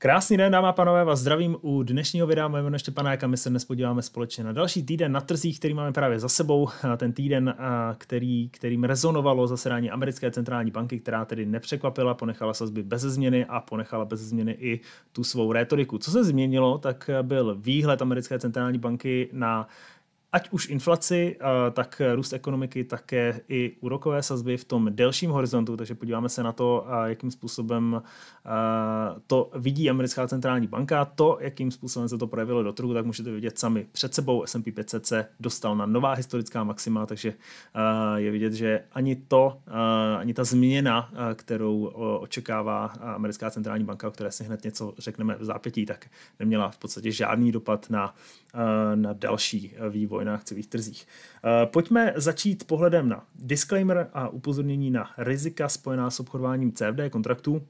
Krásný den, dámy a pánové, vás zdravím u dnešního videa. Moje jméno je Štěpana my se dnes podíváme společně na další týden na trzích, který máme právě za sebou. Ten týden, který, kterým rezonovalo zasedání americké centrální banky, která tedy nepřekvapila, ponechala sazby bez změny a ponechala bez změny i tu svou rétoriku. Co se změnilo, tak byl výhled americké centrální banky na ať už inflaci, tak růst ekonomiky, také i úrokové sazby v tom delším horizontu, takže podíváme se na to, jakým způsobem to vidí americká centrální banka, to, jakým způsobem se to projevilo do trhu, tak můžete vidět sami před sebou. S&P 500 se dostal na nová historická maxima, takže je vidět, že ani to, ani ta změna, kterou očekává americká centrální banka, o které si hned něco řekneme v zápětí, tak neměla v podstatě žádný dopad na, na další vývoj na jináchcových trzích. Eh, pojďme začít pohledem na disclaimer a upozornění na rizika spojená s obchodováním CFD kontraktů,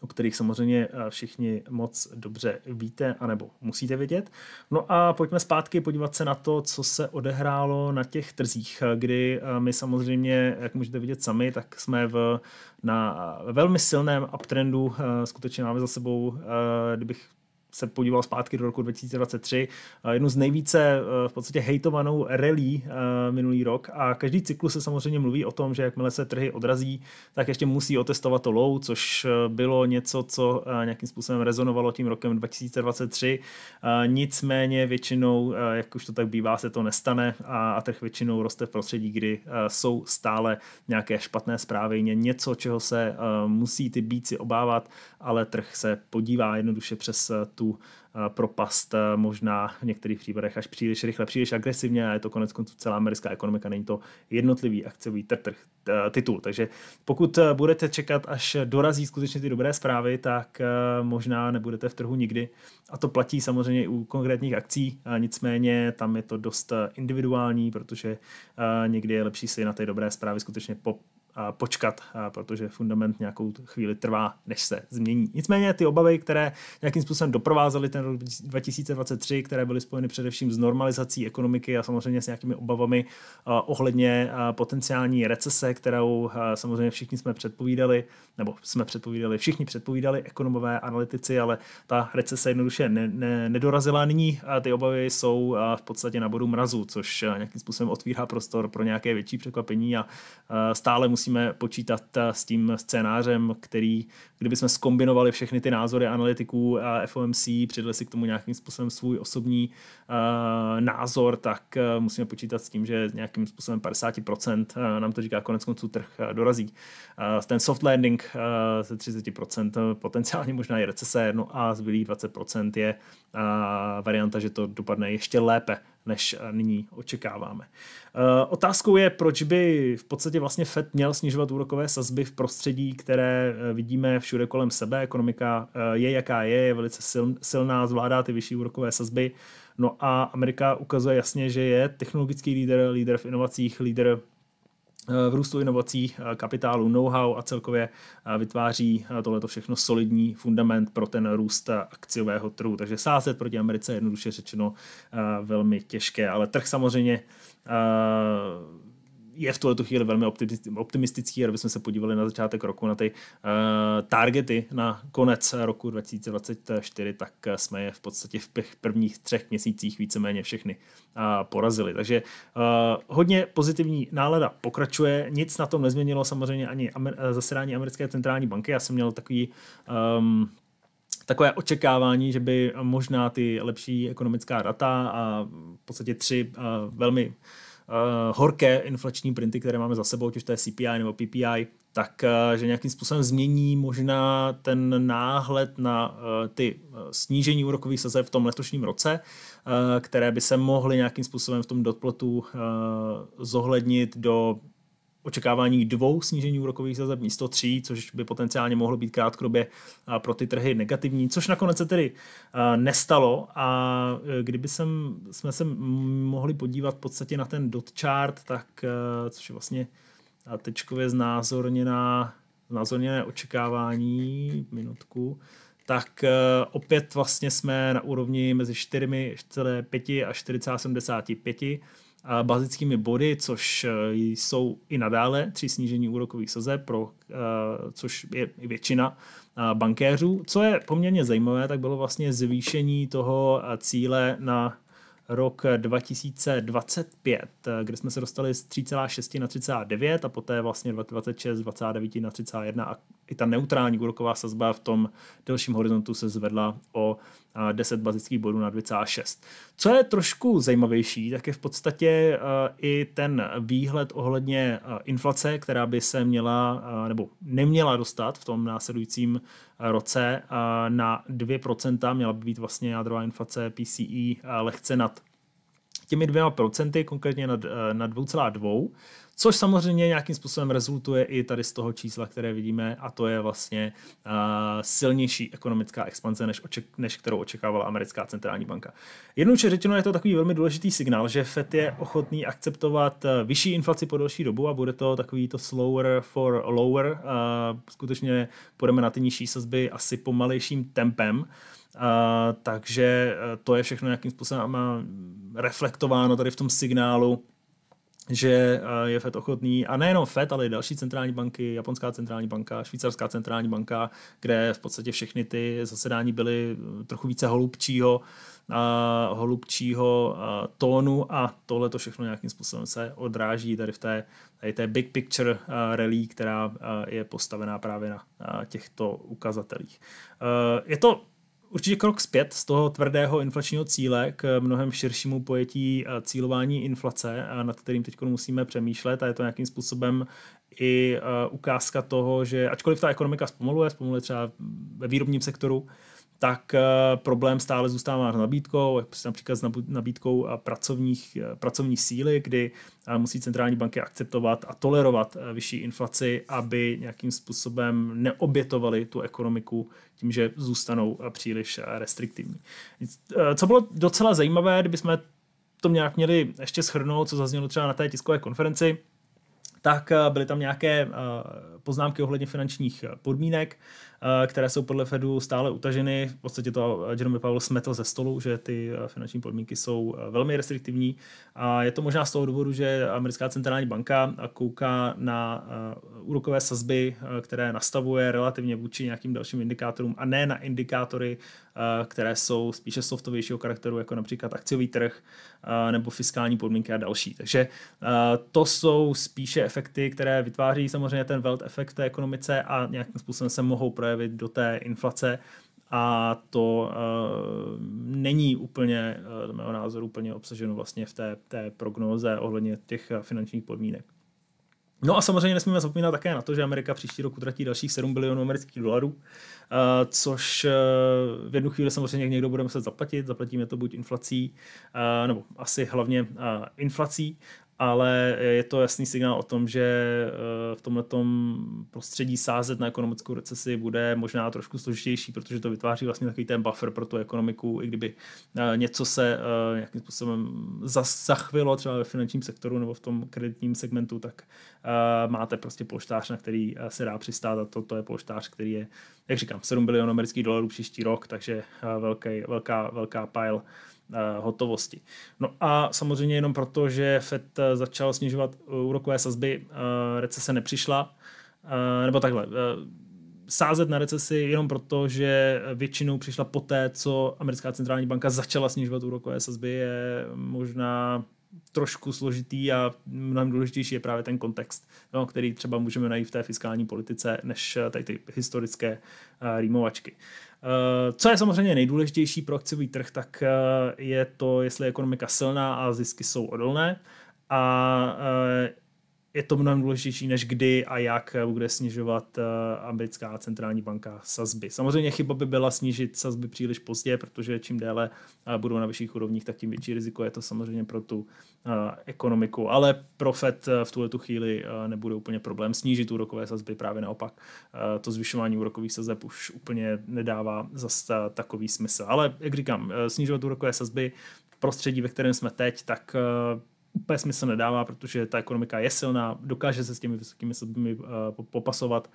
o kterých samozřejmě eh, všichni moc dobře víte, anebo musíte vědět. No a pojďme zpátky podívat se na to, co se odehrálo na těch trzích, eh, kdy my samozřejmě, jak můžete vidět sami, tak jsme v, na velmi silném uptrendu, skutečně máme za sebou, kdybych se podíval zpátky do roku 2023, eh, jednu z nejvíce eh, v podstatě hejtovanou rally eh, minulý rok a každý cyklus se samozřejmě mluví o tom, že jakmile se trhy odrazí, tak ještě musí otestovat to low, což bylo něco, co nějakým způsobem rezonovalo tím rokem 2023. Nicméně většinou, jak už to tak bývá, se to nestane a trh většinou roste v prostředí, kdy jsou stále nějaké špatné zprávy, něco, čeho se musí ty bíci obávat, ale trh se podívá jednoduše přes tu tu eh, propast eh, možná v některých případech až příliš rychle, příliš agresivně a je to konec konců celá americká ekonomika, není to jednotlivý akciový trh, eh, titul. Takže pokud budete čekat, až dorazí skutečně ty dobré zprávy, tak možná nebudete v trhu nikdy. A to platí samozřejmě i u konkrétních akcí, nicméně tam je to dost individuální, protože někdy je lepší si na ty dobré zprávy skutečně po počkat, protože fundament nějakou chvíli trvá, než se změní. Nicméně ty obavy, které nějakým způsobem doprovázely ten rok 2023, které byly spojeny především s normalizací ekonomiky a samozřejmě s nějakými obavami ohledně potenciální recese, kterou samozřejmě všichni jsme předpovídali, nebo jsme předpovídali, všichni předpovídali, ekonomové, analytici, ale ta recese jednoduše ne, ne, nedorazila. Nyní ty obavy jsou v podstatě na bodu mrazu, což nějakým způsobem otvírá prostor pro nějaké větší překvapení a stále musí musíme počítat eh, s tím scénářem, který, kdyby jsme skombinovali všechny ty názory analytiků a FOMC, přidali si k tomu nějakým způsobem svůj osobní uh, názor, tak uh, musíme počítat s tím, že nějakým způsobem 50% uh, nám to říká konec konců trh uh, dorazí. Uh, ten soft landing uh, 30% potenciálně možná je recese, no a zbylých 20% je uh, varianta, že to dopadne ještě lépe než eh, nyní očekáváme. Eh, otázkou je, proč by v podstatě vlastně FED měl snižovat úrokové sazby v prostředí, které eh, vidíme všude kolem sebe. Ekonomika je jaká je, je velice silná, zvládá ty vyšší úrokové sazby. No a Amerika ukazuje jasně, že je technologický lídr, lídr v inovacích, lídr Eh, v růstu inovací, eh, kapitálu, know-how a celkově eh, vytváří tohleto všechno solidní fundament pro ten růst akciového trhu. Takže sázet proti Americe je jednoduše řečeno velmi těžké, ale trh samozřejmě je v tuhle chvíli velmi optimistický, jsme se podívali na začátek roku, na ty uh, targety na konec roku 2024, tak eh, jsme je v podstatě v prvních třech měsících víceméně všechny uh, porazili. Takže uh, hodně pozitivní nálada pokračuje, nic na tom nezměnilo samozřejmě ani amer- zasedání americké centrální banky, já jsem měl takový um, takové očekávání, že by možná ty lepší ekonomická data a v podstatě tři velmi uh, uh, horké inflační printy, které máme za sebou, ať už to je CPI nebo PPI, tak uh, že nějakým způsobem změní možná ten náhled na uh, ty snížení úrokových sazeb v tom letošním roce, uh, které by se mohly nějakým způsobem v tom dotplotu uh, zohlednit do očekávání dvou snížení úrokových sazeb místo tří, což by potenciálně mohlo být krátkodobě pro ty trhy negativní, což nakonec se tedy nestalo a e, kdyby sem, jsme se mohli podívat v podstatě na ten dot chart, tak e, což je vlastně tečkově znázorněná, znázorněné očekávání, minutku, tak e, opět vlastně jsme na úrovni mezi 4,5 a 4,75 bazickými body, což eh, jsou i nadále tři snížení úrokových sazeb, pro, eh, což je většina eh, bankéřů. Co je poměrně zajímavé, tak bylo vlastně zvýšení toho cíle na rok 2025, kde jsme se dostali z 3,6 na 3,9 a poté vlastně 26, 29 na 3,1 a i ta neutrální úroková sazba v tom delším horizontu se zvedla o 10 bazických bodů na 2,6. Co je trošku zajímavější, tak je v podstatě eh, i ten výhled ohledně eh, inflace, která by se měla eh, nebo neměla dostat v tom následujícím roce na 2%, měla by být vlastně jádrová inflace PCE lehce nad těmi dvěma procenty, konkrétně na, na 2,2 což samozřejmě nějakým způsobem rezultuje i tady z toho čísla, které vidíme, a to je vlastně uh, silnější ekonomická expanze, než, oček, než kterou očekávala americká centrální banka. Jednoduše řečeno je to takový velmi důležitý signál, že FED je ochotný akceptovat e, vyšší inflaci po delší dobu a bude to takový to slower for lower. Uh, skutečně půjdeme na ty nižší sazby asi pomalejším tempem. Uh, takže e, to je všechno nějakým způsobem reflektováno tady v tom signálu že eh, je FED ochotný, a nejenom FED, ale i další centrální banky, japonská centrální banka, švýcarská centrální banka, kde v podstatě všechny ty zasedání byly eh, trochu více holubčího, a eh, holubčího tónu a tohle to všechno nějakým způsobem se odráží tady v té, tady té big picture rally, která je postavená právě na těchto ukazatelích. Je to určitě krok zpět z toho tvrdého inflačního cíle k mnohem širšímu pojetí cílování inflace, nad kterým teď musíme přemýšlet a je to nějakým způsobem i ukázka toho, že ačkoliv ta ekonomika zpomaluje, zpomaluje třeba ve výrobním sektoru, tak eh, problém stále zůstává s nabídkou, například s nabídkou eh, pracovních, eh, pracovní síly, kdy musí centrální banky akceptovat a tolerovat vyšší inflaci, aby nějakým způsobem neobětovali tu ekonomiku tím, že zůstanou příliš restriktivní. Co bylo docela zajímavé, kdybychom to nějak měli ještě shrnout, co zaznělo třeba na té tiskové konferenci, tak byly tam nějaké poznámky ohledně finančních podmínek. Eh, které jsou podle Fedu stále utaženy. V podstatě to eh, Jerome Powell smetl ze stolu, že ty eh, finanční podmínky jsou velmi restriktivní. A je to možná z toho důvodu, že americká centrální banka kouká na úrokové sazby, které nastavuje relativně vůči nějakým dalším indikátorům a ne na indikátory, které jsou spíše softovějšího charakteru, jako například akciový trh nebo fiskální podmínky a další. Takže to jsou spíše efekty, které vytváří samozřejmě ten welt efekt v té ekonomice a nějakým způsobem se mohou projevit projevit do té inflace a to uh, není úplně, uh, do mého názoru, úplně obsaženo vlastně v té, té prognóze ohledně těch eh, finančních podmínek. No a samozřejmě nesmíme zapomínat také na to, že Amerika příští rok utratí dalších 7 bilionů amerických dolarů, což v jednu chvíli samozřejmě někdo bude muset zaplatit. Zaplatíme to buď inflací, nebo asi hlavně inflací, ale je to jasný signál o tom, že eh, v tomhle prostředí sázet na ekonomickou recesi bude možná trošku složitější, protože to vytváří vlastně takový ten buffer pro tu ekonomiku, i kdyby eh, něco se eh, nějakým způsobem zachvilo třeba ve finančním sektoru nebo v tom kreditním segmentu, tak máte prostě polštář, na který se dá přistát a to, to je polštář, který je, jak říkám, 7 bilionů amerických dolarů příští rok, takže velký, velká, velká pile Eh, hotovosti. No a samozřejmě jenom proto, že Fed eh, začal snižovat eh, úrokové sazby, recese nepřišla, nebo takhle, sázet na recesi jenom proto, že většinou přišla poté, co americká centrální banka začala snižovat úrokové sazby, je možná trošku složitý a mnohem důležitější je právě ten kontext, no, který třeba můžeme najít v té fiskální politice, než tady ty historické uh, rýmovačky. Uh, Eh, co je samozřejmě nejdůležitější pro akciový trh, tak eh, je to, jestli je ekonomika silná a zisky jsou odolné. A eh, je to mnohem důležitější, než kdy a jak bude snižovat eh, americká centrální banka sazby. Samozřejmě chyba by byla snížit sazby příliš pozdě, protože čím déle eh, budou na vyšších úrovních, tak tím větší riziko je to samozřejmě pro tu eh, ekonomiku. Ale pro FED v tuhle tu chvíli nebude úplně problém snížit úrokové sazby, právě naopak. To zvyšování úrokových sazeb už úplně nedává zase takový smysl. Ale jak říkám, snižovat úrokové sazby v prostředí, ve kterém jsme teď, tak úplně smysl nedává, protože ta ekonomika je silná, dokáže se s těmi vysokými sazbami eh, popasovat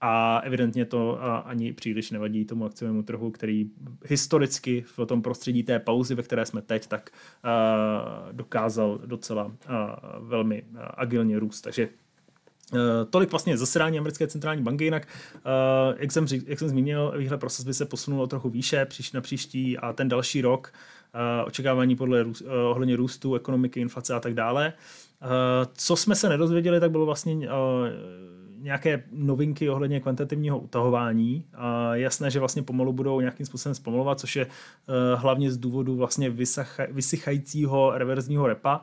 a evidentně to eh, ani příliš nevadí tomu akciovému trhu, který historicky v tom prostředí té pauzy, ve které jsme teď, tak eh, dokázal docela velmi agilně růst. Takže Tolik vlastně zasedání americké centrální banky, jinak, jak jsem, jak jsem zmínil, výhled pro sazby se posunulo trochu výše příští na příští a ten další rok očekávání podle růst, eh, ohledně růstu, ekonomiky, inflace a tak dále. Eh, co jsme se nedozvěděli, tak bylo vlastně eh, nějaké novinky ohledně kvantitativního utahování. Jasné, že vlastně pomalu budou nějakým způsobem zpomalovat, což je hlavně z důvodu vlastně vysychajícího reverzního repa,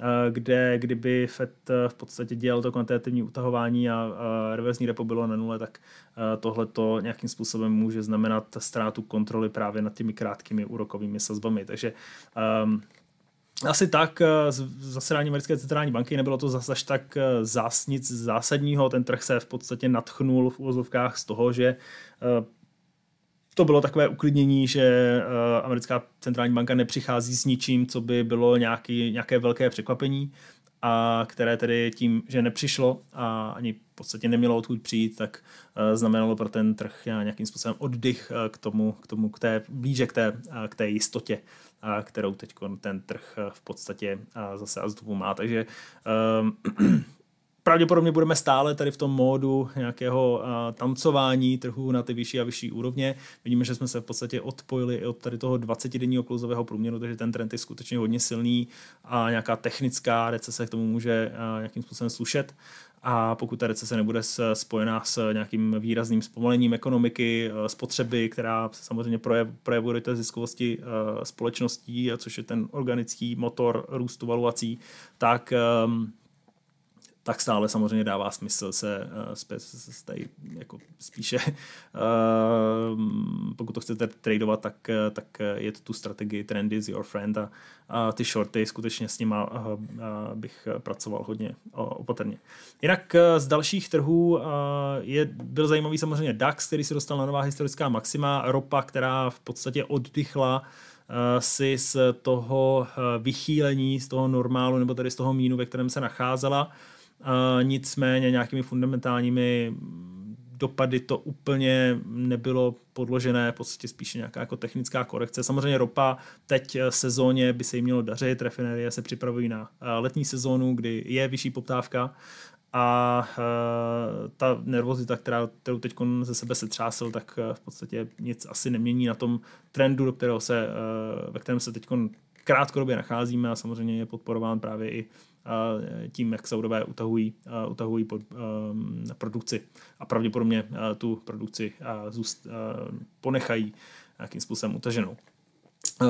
Eh, kde kdyby FED eh, v podstatě dělal to kvantitativní utahování a reverzní repo bylo na nule, tak eh, tohle to nějakým způsobem může znamenat ztrátu kontroly právě nad těmi krátkými úrokovými sazbami. Takže um, asi tak, zasedání americké centrální banky nebylo to zase až tak zás nic zásadního, ten trh se v podstatě natchnul v úvozovkách z toho, že to bylo takové uklidnění, že uh, americká centrální banka nepřichází s ničím, co by bylo nějaký, nějaké velké překvapení a které tedy tím, že nepřišlo a ani v podstatě nemělo odkud přijít, tak uh, znamenalo pro ten trh nějakým způsobem oddych uh, k tomu, k tomu, k té, blíže k té, k té jistotě, kterou teď ten trh v podstatě zase a má. Takže pravděpodobně budeme stále tady v tom módu nějakého eh, tancování trhu na ty vyšší a vyšší úrovně. Vidíme, že jsme se v podstatě odpojili i od tady toho 20-denního kluzového průměru, takže ten trend je skutečně hodně silný a nějaká technická recese k tomu může a, eh, nějakým způsobem slušet. A pokud ta recese nebude spojená s nějakým výrazným zpomalením ekonomiky, eh, spotřeby, která se samozřejmě projevuje do té ziskovosti společností, což je ten organický motor růstu valuací, tak ehm, tak stále samozřejmě dává smysl se uh, tady jako spíše, uh, pokud to chcete tradovat, tak, uh, tak je to tu strategii trendy is your friend a, ty shorty skutečně s nima uh, uh, bych pracoval hodně uh, opatrně. Jinak uh, z dalších trhů uh, je, byl zajímavý samozřejmě DAX, který se dostal na nová historická maxima, ropa, která v podstatě oddychla si z toho vychýlení, z toho normálu nebo tedy z toho mínu, ve kterém se nacházela. A nicméně nějakými fundamentálními dopady to úplně nebylo podložené, v podstatě spíše nějaká jako technická korekce. Samozřejmě ropa teď eh, sezóně by se jim mělo dařit, refinerie se připravují na eh, letní sezónu, kdy je vyšší poptávka a eh, ta nervozita, která, kterou teď ze sebe se třásil, tak v podstatě nic asi nemění na tom trendu, do kterého se, ve kterém se teď krátkodobě nacházíme a samozřejmě je podporován právě i tím, jak Saudové utahují, utahují pod, um, produkci a pravděpodobně tu produkci zůst, ponechají nějakým způsobem utaženou.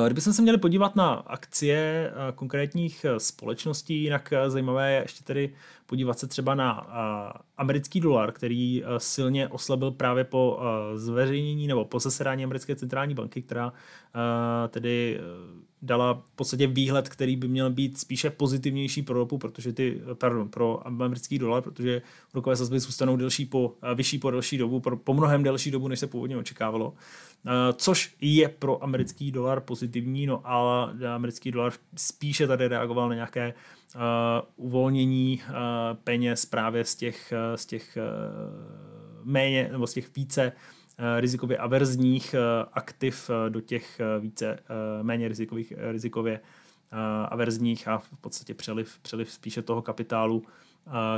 Kdybychom se měli podívat na akcie konkrétních společností, jinak zajímavé je ještě tedy podívat se třeba na americký dolar, který e, silně oslabil právě po e, zveřejnění nebo po zasedání americké centrální banky, která e, tedy dala v podstatě výhled, který by měl být spíše pozitivnější pro ropu, protože ty, pardon, pro americký dolar, protože rokové sazby zůstanou delší po, vyšší po delší dobu, pro, po mnohem delší dobu, než se původně očekávalo, což je pro americký dolar pozitivní, no ale americký dolar spíše tady reagoval na nějaké Eh, uvolnění eh, peněz právě z těch, eh, z těch méně nebo z těch více rizikově averzních aktiv do těch více méně rizikových, rizikově averzních a v podstatě přeliv, přeliv spíše toho kapitálu,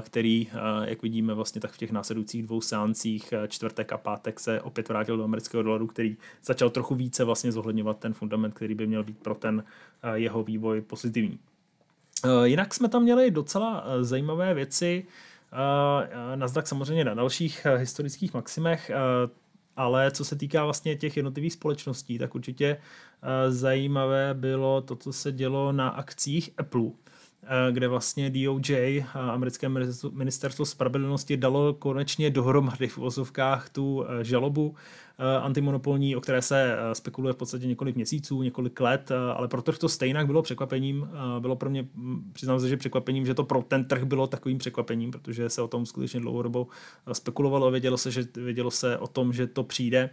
který, jak vidíme vlastně tak v těch následujících dvou seancích, čtvrtek a pátek se opět vrátil do amerického dolaru, který začal trochu více vlastně zohledňovat ten fundament, který by měl být pro ten jeho vývoj pozitivní. Eh, jinak jsme tam měli docela eh, zajímavé věci, eh, nazdak samozřejmě na dalších historických maximech, ale co se týká vlastně těch jednotlivých společností, tak určitě zajímavé bylo to, co se dělo na akcích Apple, Eh, kde vlastně DOJ, eh, americké ministerstvo spravedlnosti, dalo konečně dohromady v ozovkách tu eh, žalobu antimonopolní, o které se spekuluje v podstatě několik měsíců, několik let, ale pro trh to stejnak bylo překvapením. Bylo pro mě, mm, přiznám se, že překvapením, že to pro ten trh bylo takovým překvapením, protože se o tom skutečně dlouhodobou spekulovalo a vědělo se, že, vědělo se o tom, že to přijde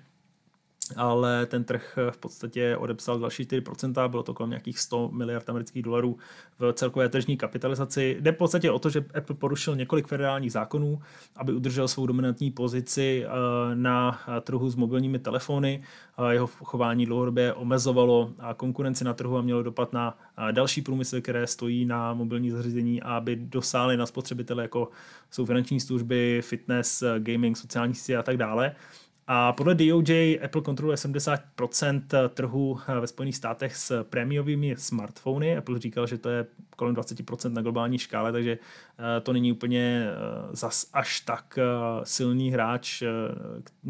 ale ten trh eh, v podstatě odepsal další 4%, bylo to kolem nějakých 100 miliard amerických dolarů v celkové tržní kapitalizaci. Jde v podstatě o to, že Apple porušil několik federálních zákonů, aby udržel svou dominantní pozici eh, na eh, trhu s mobilními telefony. Jeho chování dlouhodobě omezovalo konkurenci na trhu a mělo dopad na další průmysly, které stojí na mobilní zařízení, aby dosáhly na spotřebitele, jako jsou finanční služby, fitness, gaming, sociální sítě a tak dále. A podle DOJ Apple kontroluje 70% trhu eh, ve Spojených státech s prémiovými smartfony. Apple říkal, že to je kolem 20% na globální škále, takže eh, to není úplně eh, zas až tak silný hráč,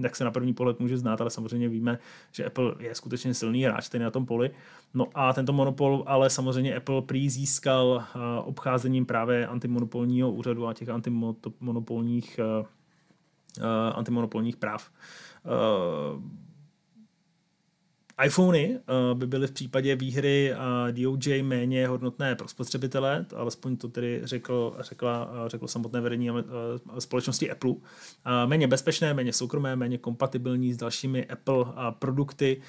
jak se na první pohled může znát, ale samozřejmě víme, že Apple je skutečně silný hráč ten na tom poli. No a tento monopol ale samozřejmě Apple prý získal obcházením právě antimonopolního úřadu a těch antimonopolních antimonopolních práv. Eh, iPhony eh, by byly v případě výhry DOJ méně hodnotné pro spotřebitele, alespoň to tedy řekl, řekla, eh, řeklo samotné vedení společnosti Apple. Méně bezpečné, méně soukromé, méně kompatibilní s dalšími Apple produkty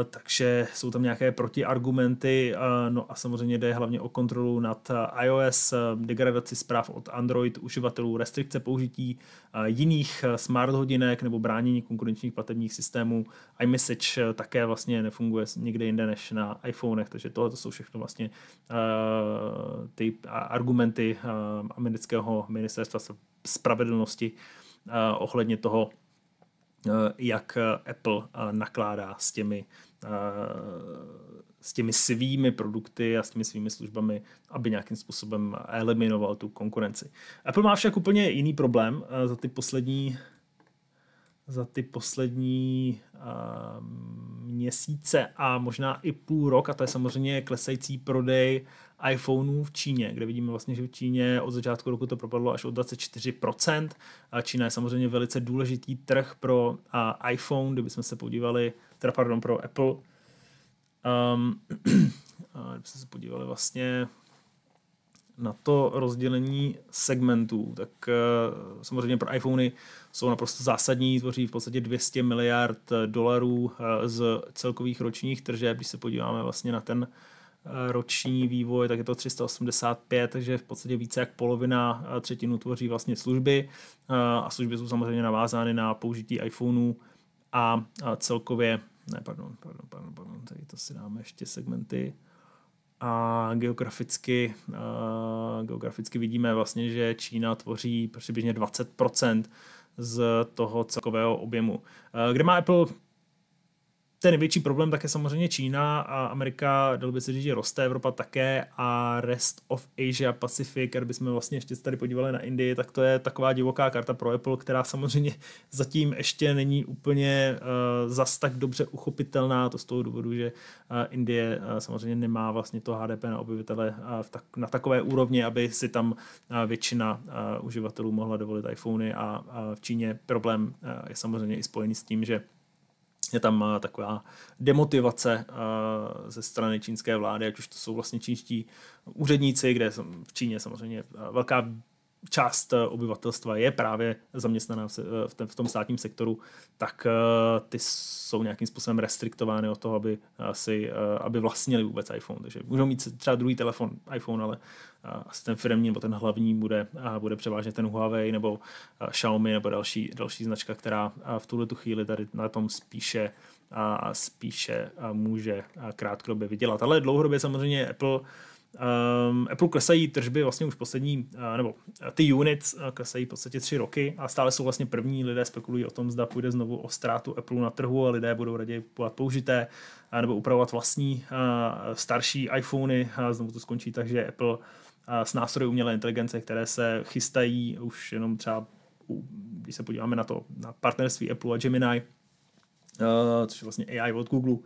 Eh, takže jsou tam nějaké protiargumenty, eh, no a samozřejmě jde hlavně o kontrolu nad eh, iOS, degradaci zpráv od Android uživatelů, restrikce použití jiných smart hodinek nebo bránění konkurenčních platebních systémů. iMessage také vlastně nefunguje někde jinde než na iPhonech, takže tohle to jsou všechno vlastně ty argumenty amerického ministerstva spravedlnosti ohledně toho, Eh, jak eh, Apple eh, nakládá s těmi, s těmi svými produkty a s těmi svými službami, aby nějakým způsobem eliminoval tu konkurenci. Apple má však úplně jiný problém za ty poslední za ty poslední měsíce a možná i půl rok, a to je samozřejmě klesající prodej iPhoneů v Číně, kde vidíme vlastně, že v Číně od začátku roku to propadlo až o 24%. A Čína je samozřejmě velice důležitý trh pro iPhone, kdybychom se podívali, teda pardon, pro Apple. Um, kdybychom se podívali vlastně na to rozdělení segmentů, tak eh, samozřejmě pro iPhony jsou naprosto zásadní, tvoří v podstatě 200 miliard eh, dolarů eh, z celkových ročních tržeb. Když se podíváme vlastně na ten roční vývoj, tak je to 385, takže v podstatě více jak polovina třetinu tvoří vlastně služby a služby jsou samozřejmě navázány na použití iPhoneů a celkově, ne, pardon, pardon, pardon, pardon, tady to si dáme ještě segmenty, a geograficky, uh, geograficky vidíme vlastně, že Čína tvoří přibližně 20% z toho celkového objemu. Uh, kde má Apple ten největší problém tak je samozřejmě Čína a Amerika, dalo by se říct, že roste, Evropa také a rest of Asia Pacific, jak bychom vlastně ještě tady podívali na Indii, tak to je taková divoká karta pro Apple, která samozřejmě zatím ještě není úplně uh, zas tak dobře uchopitelná, to z toho důvodu, že uh, Indie uh, samozřejmě nemá vlastně to HDP na obyvatele uh, tak, na takové úrovni, aby si tam uh, většina uh, uživatelů mohla dovolit iPhony a uh, v Číně problém uh, je samozřejmě i spojený s tím, že vlastně tam taková demotivace eh, ze strany čínské vlády, ať už to jsou vlastně čínští úředníci, kde v Číně samozřejmě eh, velká část eh, obyvatelstva je právě zaměstnaná v eh, tom státním sektoru, tak eh, ty jsou nějakým způsobem restriktovány od toho, aby, si, aby vlastnili vůbec iPhone. Takže můžou mít třeba druhý telefon iPhone, ale asi ten firmní nebo ten hlavní bude, bude převážně ten Huawei nebo Xiaomi nebo další, další značka, která v tuhle tu chvíli tady na tom spíše a spíše může krátkodobě vydělat. Ale dlouhodobě samozřejmě Apple Um, Apple klesají tržby vlastně už poslední, uh, nebo eh, ty units eh, klesají v podstatě tři roky a stále jsou vlastně první. Lidé spekulují o tom, zda půjde znovu o ztrátu Apple na trhu a lidé budou raději kupovat použité uh, nebo upravovat vlastní uh, starší iPhony a znovu to skončí tak, že Apple s nástroji umělé inteligence, které se chystají už jenom třeba, když se podíváme na to, na partnerství Apple a Gemini, což je vlastně AI od Google,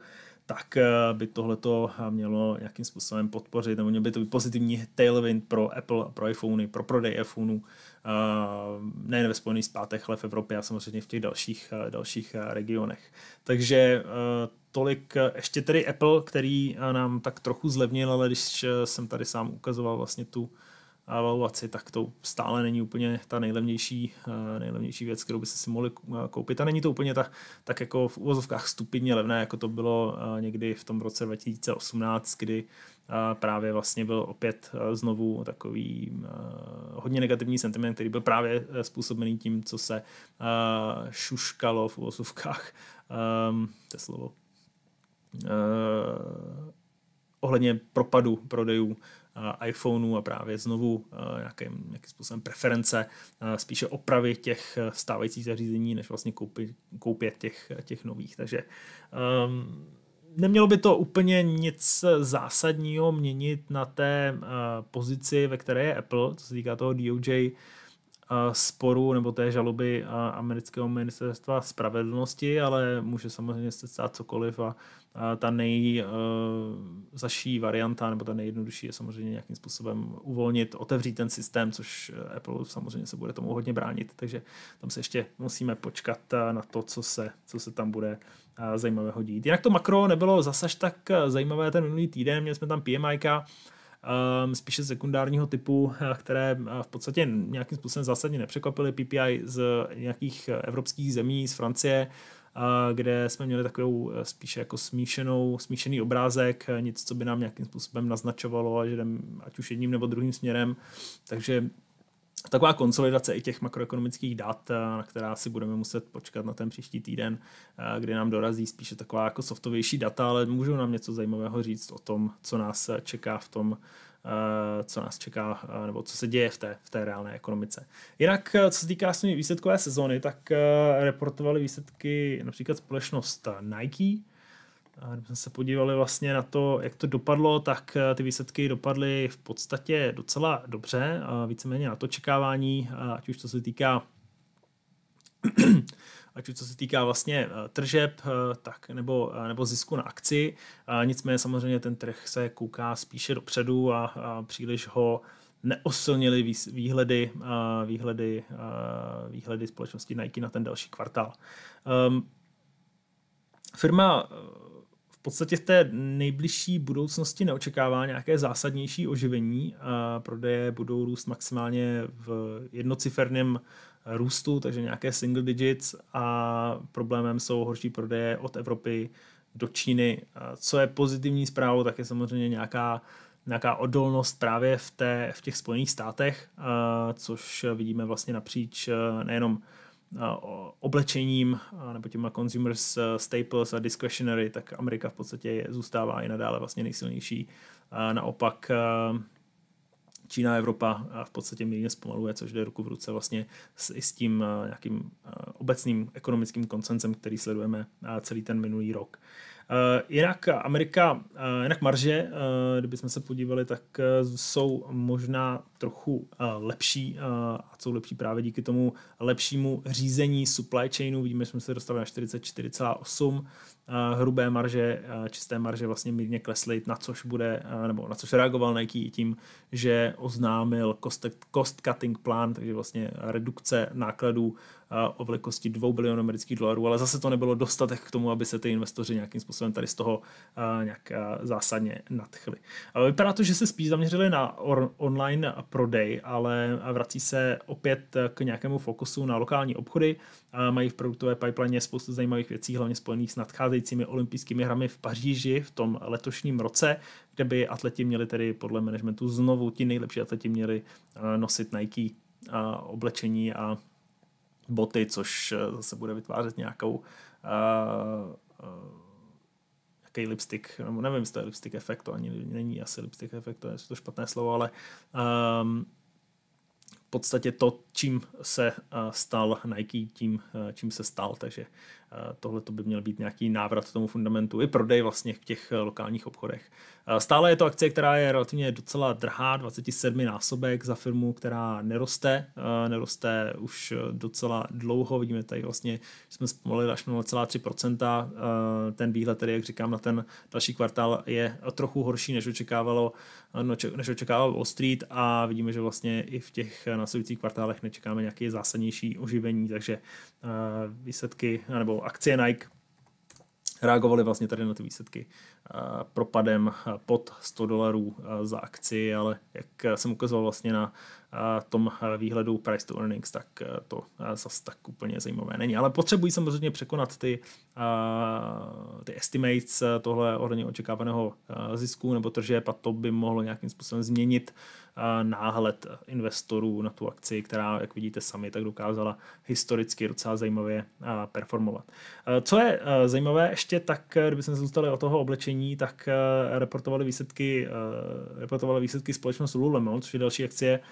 tak eh, by tohle to eh, mělo nějakým způsobem podpořit, nebo měl by to být pozitivní tailwind pro Apple, pro iPhony, pro prodej iPhoneů, eh, nejen ve Spojených státech, ale v Evropě a samozřejmě v těch dalších, dalších regionech. Takže tolik ještě tedy Apple, který nám tak trochu zlevnil, ale když jsem tady sám ukazoval vlastně tu a valuaci, tak to stále není úplně ta nejlevnější, eh, nejlevnější věc, kterou byste si mohli eh, koupit. A není to úplně ta, tak jako v úvozovkách stupidně levné, jako to bylo eh, někdy v tom roce 2018, kdy právě vlastně byl opět znovu takový hodně negativní sentiment, který byl právě způsobený tím, co se šuškalo v úvozovkách. Ehm, to slovo ohledně propadu prodejů Eh, iPhoneů a právě znovu eh, nějakým, nějakým způsobem preference, eh, spíše opravy těch stávajících zařízení, než vlastně koupi, koupě těch, těch nových. Takže um, nemělo by to úplně nic zásadního měnit na té uh, pozici, ve které je Apple, co se týká toho DOJ sporu nebo té žaloby amerického ministerstva spravedlnosti, ale může samozřejmě se stát cokoliv a ta nejzaší e, varianta nebo ta nejjednodušší je samozřejmě nějakým způsobem uvolnit, otevřít ten systém, což e, Apple samozřejmě se bude tomu hodně bránit, takže tam se ještě musíme počkat e, na to, co se, co se tam bude zajímavého dít. Jinak to makro nebylo zasaž tak zajímavé ten minulý týden, měli jsme tam PMIka, um, spíše sekundárního typu, eh, které eh, v podstatě nějakým způsobem zásadně nepřekvapily PPI z nějakých eh, evropských zemí, z Francie, kde jsme měli takovou spíše jako smíšenou, smíšený obrázek, nic, co by nám nějakým způsobem naznačovalo, že jdem ať už jedním nebo druhým směrem. Takže taková konsolidace i těch makroekonomických dat, eh, na která si budeme muset počkat na ten příští týden, eh, kdy nám dorazí spíše taková jako softovější data, ale můžou nám něco zajímavého říct o tom, co nás eh, čeká v tom, co nás čeká, nebo co se děje v té, v té reálné ekonomice. Jinak, co se týká výsledkové sezóny, tak reportovali výsledky například společnost Nike, jsme se podívali vlastně na to, jak to dopadlo, tak eh, ty výsledky dopadly v podstatě docela dobře, víceméně na to čekávání, eh, ať už co se týká ať už co se týká vlastně eh, tržeb tak nebo, nebo zisku na akci. Nicméně samozřejmě ten trh se kouká spíše dopředu a, a příliš ho neosilnili výhledy, výhledy, výhledy společnosti Nike na ten další kvartál. Ehm, firma podstatě v té nejbližší budoucnosti neočekává nějaké zásadnější oživení a prodeje budou růst maximálně v jednociferném růstu, takže nějaké single digits a problémem jsou horší prodeje od Evropy do Číny. Co je pozitivní zprávou, tak je samozřejmě nějaká nějaká odolnost právě v, té, v těch Spojených státech, což vidíme vlastně napříč nejenom oblečením nebo těma consumers staples a discretionary, tak Amerika v podstatě je, zůstává i nadále vlastně nejsilnější. Naopak Čína a Evropa v podstatě mírně zpomaluje, což jde ruku v ruce vlastně s, i s tím nějakým obecným ekonomickým koncencem, který sledujeme celý ten minulý rok. Jinak Amerika, jinak marže, kdybychom se podívali, tak jsou možná trochu eh, lepší eh, a jsou lepší právě díky tomu lepšímu řízení supply chainu. Vidíme, že jsme se dostali na 44,8 eh, hrubé marže, čisté marže vlastně mírně klesly, na což bude, nebo na což reagoval Nike i tím, že oznámil cost, cost cutting plán, takže vlastně redukce nákladů o velikosti 2 bilionů amerických dolarů, ale zase to nebylo dostatek k tomu, aby se ty investoři nějakým způsobem tady z toho nějak zásadně nadchli. Vypadá to, že se spíš zaměřili na on- online prodej, ale vrací se opět k nějakému fokusu na lokální obchody. Mají v produktové pipeline spoustu zajímavých věcí, hlavně spojených s nadcházejícími olympijskými hrami v Paříži v tom letošním roce, kde by atleti měli tedy podle managementu znovu, ti nejlepší atleti měli eh, nosit Nike eh, oblečení a boty, což eh, zase bude vytvářet nějakou takový lipstick, nebo nevím, jestli to je lipstick efekt, to ani není asi lipstick efekt, to je to špatné slovo, ale um, v podstatě to, čím se eh, stal Nike, tím, eh, čím se stal, takže eh, tohle to by měl být nějaký návrat tomu fundamentu i prodej vlastně v těch lokálních obchodech. Stále je to akce, která je relativně docela drhá, 27 násobek za firmu, která neroste, neroste už docela dlouho, vidíme tady vlastně, jsme spomalili až 0,3%, ten výhled tedy, jak říkám, na ten další kvartál je trochu horší, než očekávalo, než očekával Wall Street a vidíme, že vlastně i v těch následujících kvartálech tak nečekáme nějaké zásadnější oživení, takže eh, výsledky nebo akcie Nike reagovaly vlastně tady na ty výsledky propadem pod 100 dolarů za akci, ale jak jsem ukazoval vlastně na tom výhledu price to earnings, tak e, to e, zase tak úplně zajímavé není. Ale potřebují samozřejmě překonat ty, ty estimates e, tohle ohledně očekávaného zisku nebo tržeb a to by mohlo nějakým způsobem změnit náhled investorů na tu akci, která, jak vidíte sami, tak dokázala historicky docela zajímavě performovat. Co je zajímavé ještě, tak kdybychom se zůstali o toho oblečení, prohlášení, tak eh, reportovali výsledky, eh, reportovali výsledky společnost Lululemon, což je další akcie, eh,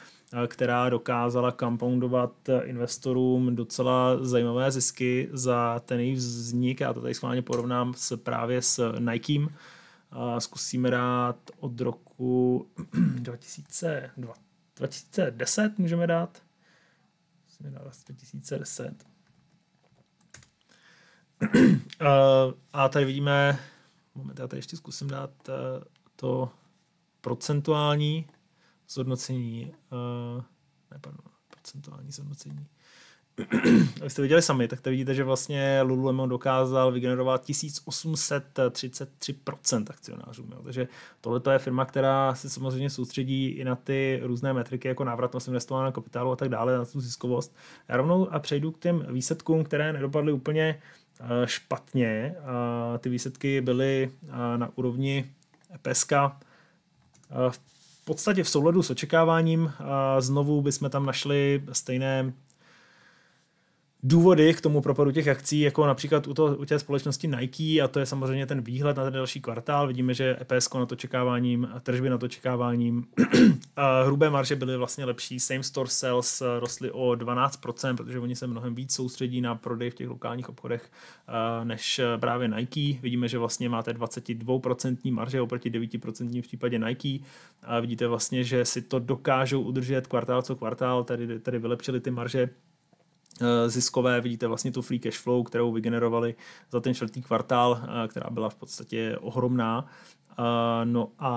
která dokázala compoundovat investorům docela zajímavé zisky za ten jejich vznik. Já to tady schválně porovnám s, právě s Nikem. Zkusíme dát od roku 2010, můžeme dát. Musíme dát 2010. a tady vidíme moment, já tady ještě zkusím dát eh, to procentuální zhodnocení, eh, ne, pardon, procentuální zhodnocení. Abyste viděli sami, tak to vidíte, že vlastně Lululemon dokázal vygenerovat 1833% akcionářů. Jo. Takže tohle je firma, která se samozřejmě soustředí i na ty různé metriky, jako návratnost investovaného kapitálu a tak dále, na tu ziskovost. Já rovnou a přejdu k těm výsledkům, které nedopadly úplně uh, Eh, špatně. Ty výsledky byly eh, na úrovni EPSK. Eh, v podstatě v souladu s očekáváním. Znovu bychom tam našli stejné důvody k tomu propadu těch akcí, jako například u, to, u té společnosti Nike, a to je samozřejmě ten výhled na ten další kvartál. Vidíme, že EPS na to čekáváním, tržby na to čekáváním, hrubé marže byly vlastně lepší, same store sales eh, rostly o 12%, protože oni se mnohem víc soustředí na prodej v těch lokálních obchodech eh, než eh, právě Nike. Vidíme, že vlastně máte 22% marže oproti 9% v případě Nike. A vidíte vlastně, že si to dokážou udržet kvartál co kvartál, tady, tady vylepšili ty marže Eh, ziskové, vidíte vlastně tu free cash flow, kterou vygenerovali za ten čtvrtý kvartál, eh, která byla v podstatě ohromná. Eh, no a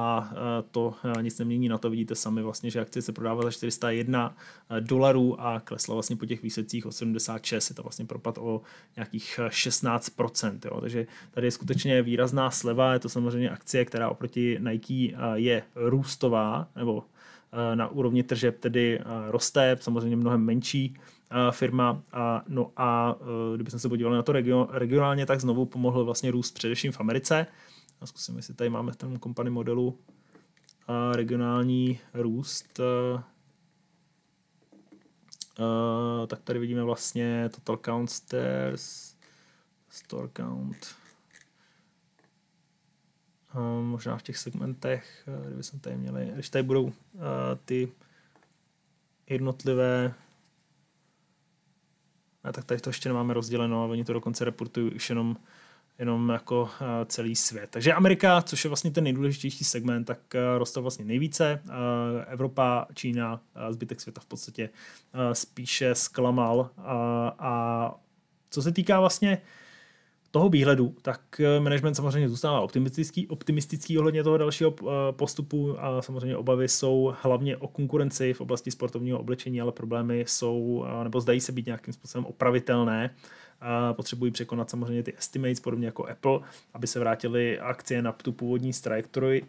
to nic nemění na to, vidíte sami vlastně, že akcie se prodává za 401 dolarů a klesla vlastně po těch výsledcích o 76, je to vlastně propad o nějakých 16%, jo. takže tady je skutečně výrazná sleva, je to samozřejmě akcie, která oproti Nike je růstová, nebo na úrovni tržeb tedy roste, samozřejmě mnohem menší, firma. A, no a eh, kdybychom se podívali na to regionálně, tak znovu pomohl vlastně růst především v Americe. A zkusím, jestli tady máme v tom company modelu a regionální růst. A, eh, eh, tak tady vidíme vlastně total count stairs, store count. Uh, možná v těch segmentech, kdyby jsme tady měli, když tady budou uh, ty jednotlivé a tak tady to ještě nemáme rozděleno, ale oni to dokonce reportují už jenom, jenom jako celý svět. Takže Amerika, což je vlastně ten nejdůležitější segment, tak roste vlastně nejvíce. Evropa, Čína, zbytek světa v podstatě spíše zklamal. A co se týká vlastně toho výhledu, tak eh, management samozřejmě zůstává optimistický, optimistický ohledně toho dalšího eh, postupu a samozřejmě obavy jsou hlavně o konkurenci v oblasti sportovního oblečení, ale problémy jsou, eh, nebo zdají se být nějakým způsobem opravitelné. A potřebují překonat samozřejmě ty estimates, podobně jako Apple, aby se vrátily akcie na tu původní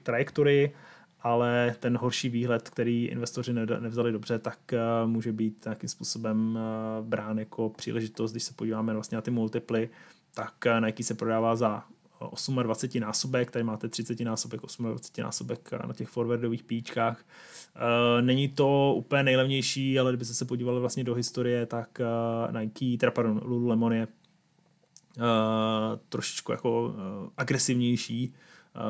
trajektorii, ale ten horší výhled, který investoři nevzali dobře, tak může být nějakým způsobem brán jako příležitost, když se podíváme vlastně na ty multiply, tak eh, Nike se prodává za 28 eh, násobek, tady máte 30 násobek, 28 násobek eh, na těch forwardových píčkách. Není to úplně nejlevnější, ale kdyby se podívali vlastně do historie, tak Nike, teda pardon, Lululemon je trošičku jako agresivnější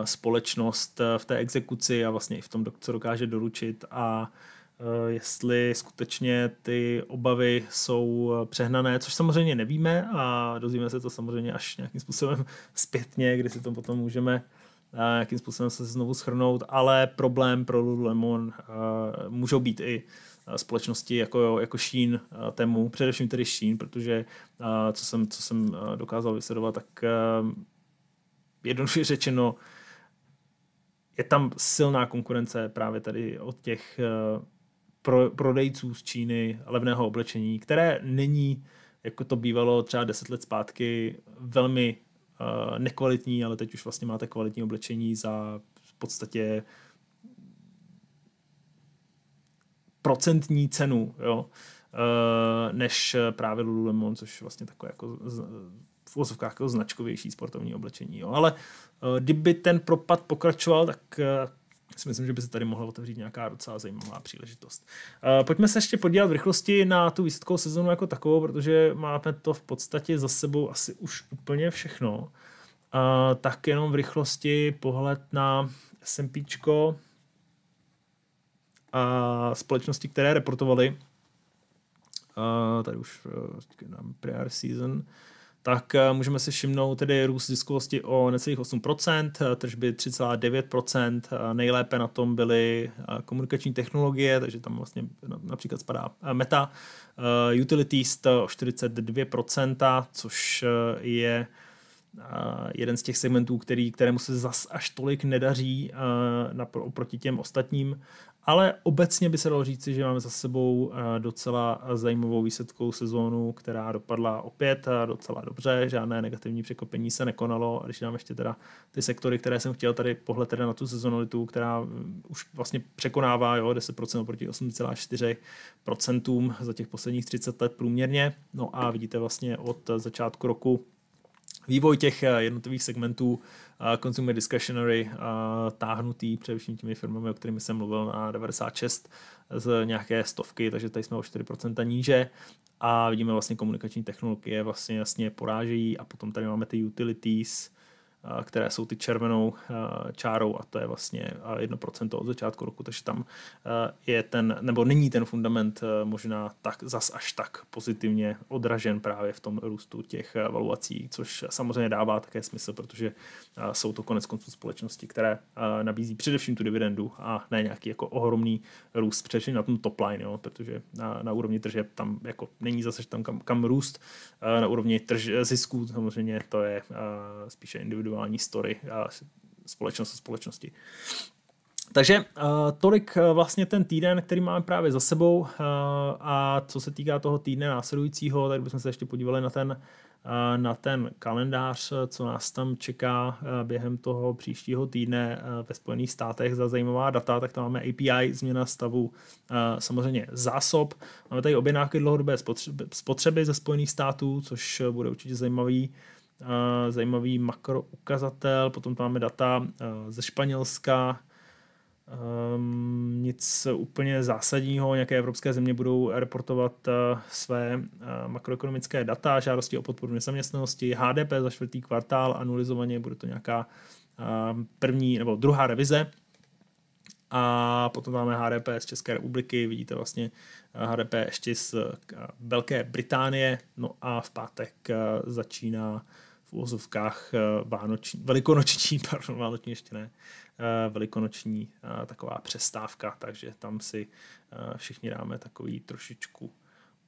společnost v té exekuci a vlastně i v tom, co dokáže doručit a Eh, jestli skutečně ty obavy jsou eh, přehnané, což samozřejmě nevíme a dozvíme se to samozřejmě až nějakým způsobem zpětně, kdy si to potom můžeme eh, nějakým způsobem se znovu schrnout, ale problém pro Lululemon můžou být i společnosti jako, jako Sheen temu, především tedy Sheen, protože co jsem, co jsem dokázal vysledovat, tak jednoduše řečeno je tam silná konkurence právě tady od těch pro, prodejců z Číny levného oblečení, které není, jako to bývalo třeba deset let zpátky, velmi uh, nekvalitní, ale teď už vlastně máte kvalitní oblečení za v podstatě procentní cenu, jo, eh, než právě Lululemon, což vlastně takové jako v ozovkách jako značkovější sportovní oblečení. Jo. Ale eh, kdyby ten propad pokračoval, tak si myslím, že by se tady mohla otevřít nějaká docela zajímavá příležitost. Uh, pojďme se ještě podívat v rychlosti na tu výsledkovou sezonu jako takovou, protože máme to v podstatě za sebou asi už úplně všechno. Uh, tak jenom v rychlosti pohled na SMP a společnosti, které reportovaly. Uh, eh, tady už uh, nám pre season tak eh, můžeme si všimnout tedy růst ziskovosti o necelých 8%, eh, tržby 3,9%, eh, nejlépe na tom byly komunikační technologie, takže tam vlastně například spadá Meta, Utilities o 42%, což je jeden z těch segmentů, který, kterému se zas až tolik nedaří uh, oproti těm ostatním. Ale obecně by se dalo říci, že máme za sebou eh, docela zajímavou výsledkou sezónu, která dopadla opět eh, docela dobře, žádné negativní překopení se nekonalo. A když dám ještě teda ty sektory, které jsem chtěl, tady pohled teda na tu sezonalitu, která mm, už vlastně překonává jo, 10% oproti 8,4% za těch posledních 30 let průměrně. No a vidíte vlastně od začátku roku vývoj těch eh, jednotlivých segmentů eh, consumer discretionary eh, táhnutý především těmi firmami, o kterými jsem mluvil na 96 z nějaké stovky, takže tady jsme o 4% níže a vidíme vlastně komunikační technologie vlastně jasně porážejí a potom tady máme ty utilities, Eh, které jsou ty červenou eh, čárou a to je vlastně 1% od začátku roku, takže tam eh, je ten, nebo není ten fundament možná tak zas až tak pozitivně odražen právě v tom růstu těch valuací, což samozřejmě dává také smysl, protože jsou to konec konců společnosti, které nabízí především tu dividendu a ne nějaký jako ohromný růst, především na tom top line, jo, protože na, na úrovni tržeb tam jako není zase tam kam, kam růst, na úrovni trž, zisků samozřejmě to je spíše individu individuální story a společnost a společnosti. Takže eh, tolik eh, vlastně ten týden, který máme právě za sebou eh, a co se týká toho týdne následujícího, tak bychom se ještě podívali na ten, na ten kalendář, co nás tam čeká během toho příštího týdne ve Spojených státech za zajímavá data, tak tam máme API, změna stavu samozřejmě zásob. Máme tady objednávky dlouhodobé spotřeby ze Spojených států, což bude určitě zajímavý Eh, zajímavý makro ukazatel, potom tam máme data eh, ze Španělska, ehm, nic úplně zásadního, nějaké evropské země budou reportovat eh, své makroekonomické data, žádosti o podporu nezaměstnanosti, HDP za čtvrtý kvartál, analizovaně bude to nějaká ehm, první nebo druhá revize. A potom máme HDP z České republiky, vidíte vlastně HDP ještě z Velké Británie, no a v pátek začíná uvozovkách eh, vánoční, velikonoční, pardon, vánoční ještě ne, eh, velikonoční eh, taková přestávka, takže tam si všichni dáme takový trošičku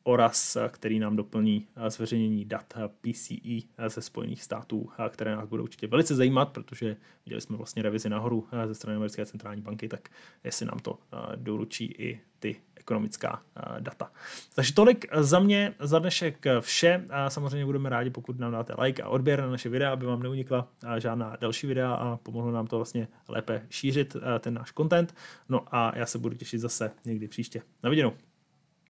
ORAS, který nám doplní eh, zveřejnění dat eh, PCE eh, ze Spojených států, které nás budou určitě velice zajímat, protože viděli jsme vlastně revizi nahoru ze strany Americké centrální banky, tak jestli nám to doručí i ty ekonomická data. Takže tolik za mě za dnešek vše. A samozřejmě budeme rádi, pokud nám dáte like a odběr na naše videa, aby vám neunikla žádná další videa a pomohlo nám to vlastně lépe šířit ten náš content. No a já se budu těšit zase někdy příště. Na viděnou.